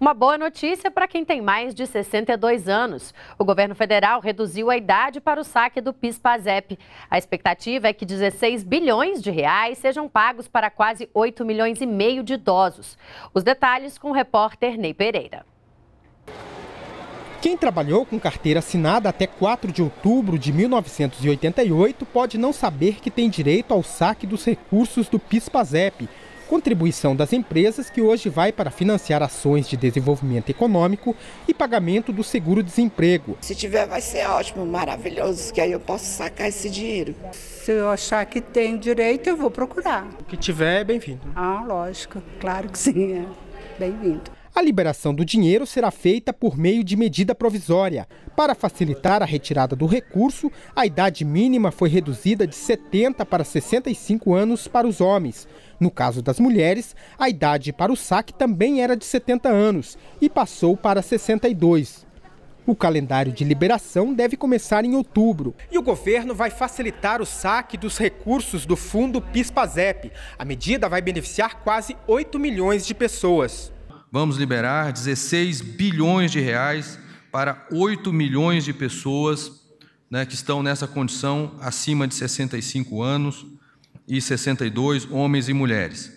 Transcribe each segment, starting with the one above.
Uma boa notícia para quem tem mais de 62 anos. O governo federal reduziu a idade para o saque do PIS-PASEP. A expectativa é que 16 bilhões de reais sejam pagos para quase 8 milhões e meio de idosos. Os detalhes com o repórter Ney Pereira. Quem trabalhou com carteira assinada até 4 de outubro de 1988 pode não saber que tem direito ao saque dos recursos do PIS-PASEP contribuição das empresas que hoje vai para financiar ações de desenvolvimento econômico e pagamento do seguro-desemprego. Se tiver, vai ser ótimo, maravilhoso, que aí eu posso sacar esse dinheiro. Se eu achar que tem direito, eu vou procurar. O que tiver é bem-vindo. Ah, lógico, claro que sim, é bem-vindo. A liberação do dinheiro será feita por meio de medida provisória. Para facilitar a retirada do recurso, a idade mínima foi reduzida de 70 para 65 anos para os homens. No caso das mulheres, a idade para o saque também era de 70 anos e passou para 62. O calendário de liberação deve começar em outubro. E o governo vai facilitar o saque dos recursos do fundo Pispazep. A medida vai beneficiar quase 8 milhões de pessoas vamos liberar 16 bilhões de reais para 8 milhões de pessoas né, que estão nessa condição acima de 65 anos e 62 homens e mulheres.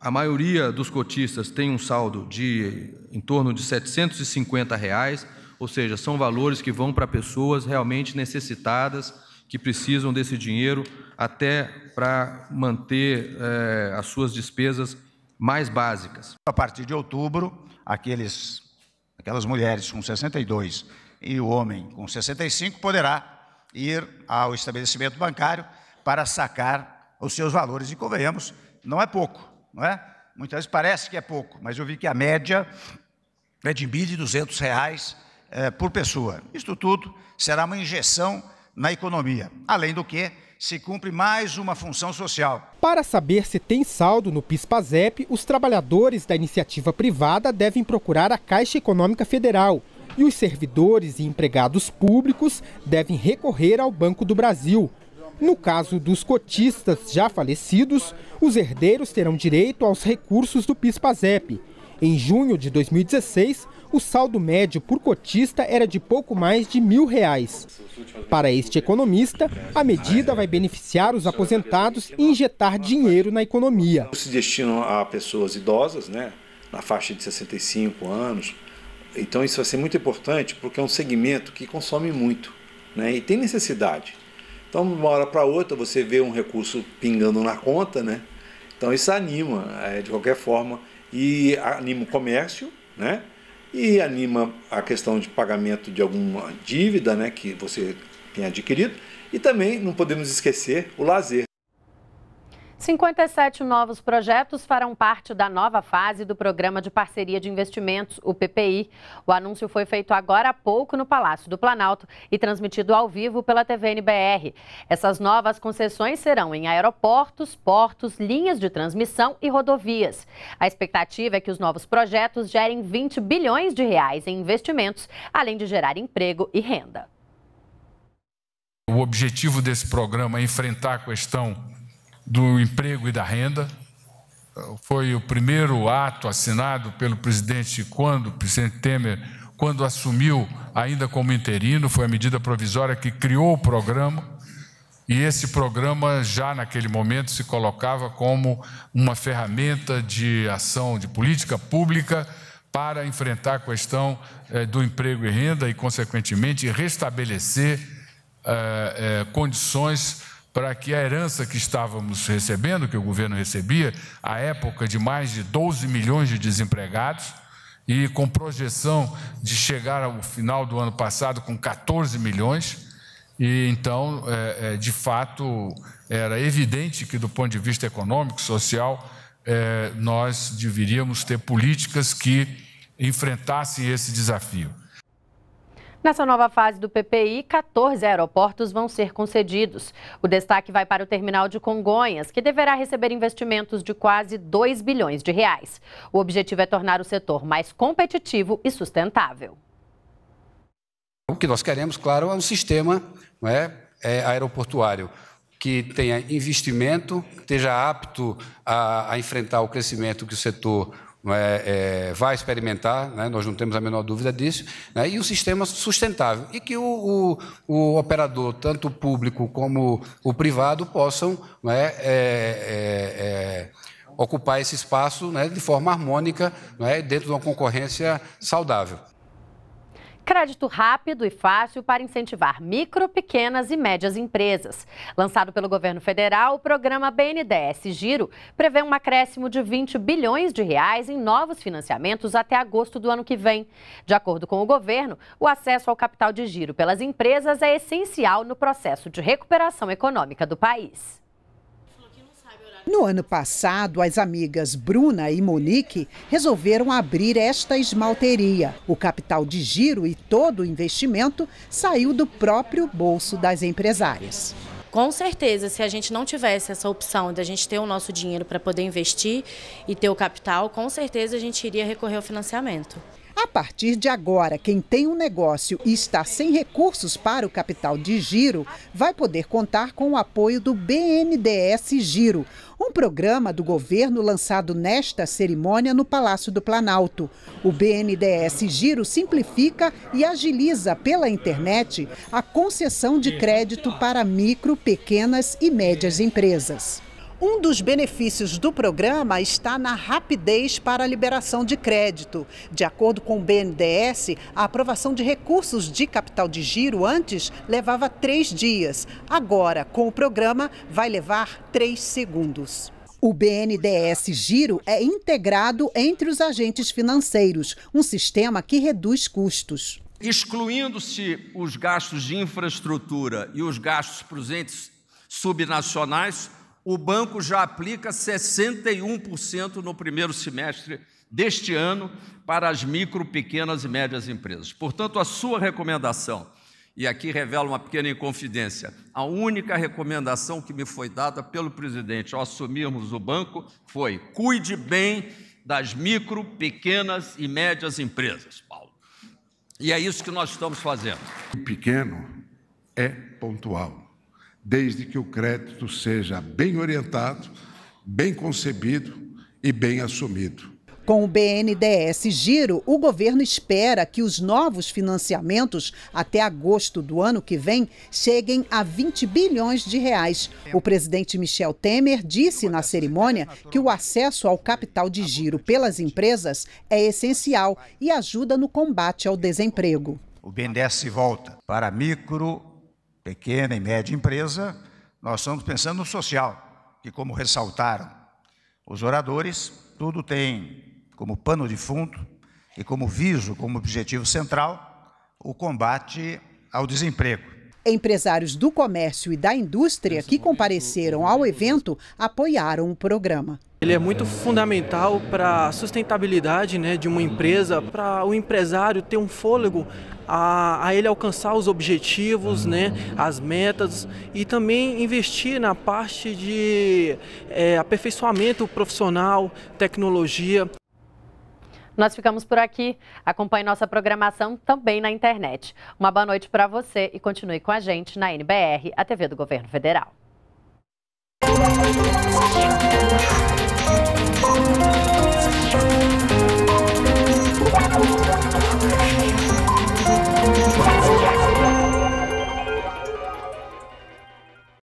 A maioria dos cotistas tem um saldo de em torno de 750 reais, ou seja, são valores que vão para pessoas realmente necessitadas que precisam desse dinheiro até para manter é, as suas despesas mais básicas. A partir de outubro, aqueles, aquelas mulheres com 62 e o homem com 65 poderá ir ao estabelecimento bancário para sacar os seus valores. E convenhamos, não é pouco, não é? Muitas vezes parece que é pouco, mas eu vi que a média é de R$ 1.200 é, por pessoa. Isto tudo será uma injeção na economia. Além do que, se cumpre mais uma função social. Para saber se tem saldo no PIS/PASEP, os trabalhadores da iniciativa privada devem procurar a Caixa Econômica Federal. E os servidores e empregados públicos devem recorrer ao Banco do Brasil. No caso dos cotistas já falecidos, os herdeiros terão direito aos recursos do PIS/PASEP em junho de 2016, o saldo médio por cotista era de pouco mais de mil reais. Para este economista, a medida vai beneficiar os aposentados e injetar dinheiro na economia. Se destinam a pessoas idosas, né, na faixa de 65 anos. Então isso vai ser muito importante porque é um segmento que consome muito né, e tem necessidade. Então, de uma hora para outra, você vê um recurso pingando na conta, né? Então isso anima, é, de qualquer forma, e anima o comércio, né? E anima a questão de pagamento de alguma dívida, né, que você tem adquirido. E também não podemos esquecer o lazer. 57 novos projetos farão parte da nova fase do Programa de Parceria de Investimentos, o PPI. O anúncio foi feito agora há pouco no Palácio do Planalto e transmitido ao vivo pela TVNBR. Essas novas concessões serão em aeroportos, portos, linhas de transmissão e rodovias. A expectativa é que os novos projetos gerem 20 bilhões de reais em investimentos, além de gerar emprego e renda. O objetivo desse programa é enfrentar a questão do emprego e da renda. Foi o primeiro ato assinado pelo presidente quando, o presidente Temer, quando assumiu ainda como interino, foi a medida provisória que criou o programa. E esse programa já naquele momento se colocava como uma ferramenta de ação de política pública para enfrentar a questão eh, do emprego e renda e, consequentemente, restabelecer eh, eh, condições para que a herança que estávamos recebendo, que o governo recebia, à época de mais de 12 milhões de desempregados, e com projeção de chegar ao final do ano passado com 14 milhões, e então, é, é, de fato, era evidente que, do ponto de vista econômico, social, é, nós deveríamos ter políticas que enfrentassem esse desafio. Nessa nova fase do PPI, 14 aeroportos vão ser concedidos. O destaque vai para o terminal de Congonhas, que deverá receber investimentos de quase 2 bilhões de reais. O objetivo é tornar o setor mais competitivo e sustentável. O que nós queremos, claro, é um sistema não é, é aeroportuário que tenha investimento, esteja apto a, a enfrentar o crescimento que o setor é, é, vai experimentar, né? nós não temos a menor dúvida disso, né? e um sistema sustentável, e que o, o, o operador, tanto o público como o privado, possam né? é, ocupar esse espaço né? de forma harmônica, é? dentro de uma concorrência saudável. Crédito rápido e fácil para incentivar micro, pequenas e médias empresas. Lançado pelo governo federal, o programa BNDES Giro prevê um acréscimo de 20 bilhões de reais em novos financiamentos até agosto do ano que vem. De acordo com o governo, o acesso ao capital de giro pelas empresas é essencial no processo de recuperação econômica do país. No ano passado, as amigas Bruna e Monique resolveram abrir esta esmalteria. O capital de giro e todo o investimento saiu do próprio bolso das empresárias. Com certeza, se a gente não tivesse essa opção de a gente ter o nosso dinheiro para poder investir e ter o capital, com certeza a gente iria recorrer ao financiamento. A partir de agora, quem tem um negócio e está sem recursos para o capital de giro vai poder contar com o apoio do BNDES Giro, um programa do governo lançado nesta cerimônia no Palácio do Planalto. O BNDES Giro simplifica e agiliza pela internet a concessão de crédito para micro, pequenas e médias empresas. Um dos benefícios do programa está na rapidez para a liberação de crédito. De acordo com o BNDES, a aprovação de recursos de capital de giro antes levava três dias. Agora, com o programa, vai levar três segundos. O BNDES Giro é integrado entre os agentes financeiros, um sistema que reduz custos. Excluindo-se os gastos de infraestrutura e os gastos presentes subnacionais, o banco já aplica 61% no primeiro semestre deste ano para as micro, pequenas e médias empresas. Portanto, a sua recomendação, e aqui revela uma pequena inconfidência, a única recomendação que me foi dada pelo presidente ao assumirmos o banco foi: cuide bem das micro, pequenas e médias empresas, Paulo. E é isso que nós estamos fazendo. Pequeno é pontual desde que o crédito seja bem orientado, bem concebido e bem assumido. Com o BNDES Giro, o governo espera que os novos financiamentos até agosto do ano que vem cheguem a 20 bilhões de reais. O presidente Michel Temer disse na cerimônia que o acesso ao capital de giro pelas empresas é essencial e ajuda no combate ao desemprego. O BNDES volta para micro pequena e média empresa, nós estamos pensando no social, que, como ressaltaram os oradores, tudo tem como pano de fundo e como viso, como objetivo central, o combate ao desemprego. Empresários do comércio e da indústria que compareceram ao evento apoiaram o programa. Ele é muito fundamental para a sustentabilidade né, de uma empresa, para o empresário ter um fôlego a, a ele alcançar os objetivos, né, as metas e também investir na parte de é, aperfeiçoamento profissional, tecnologia. Nós ficamos por aqui. Acompanhe nossa programação também na internet. Uma boa noite para você e continue com a gente na NBR, a TV do Governo Federal.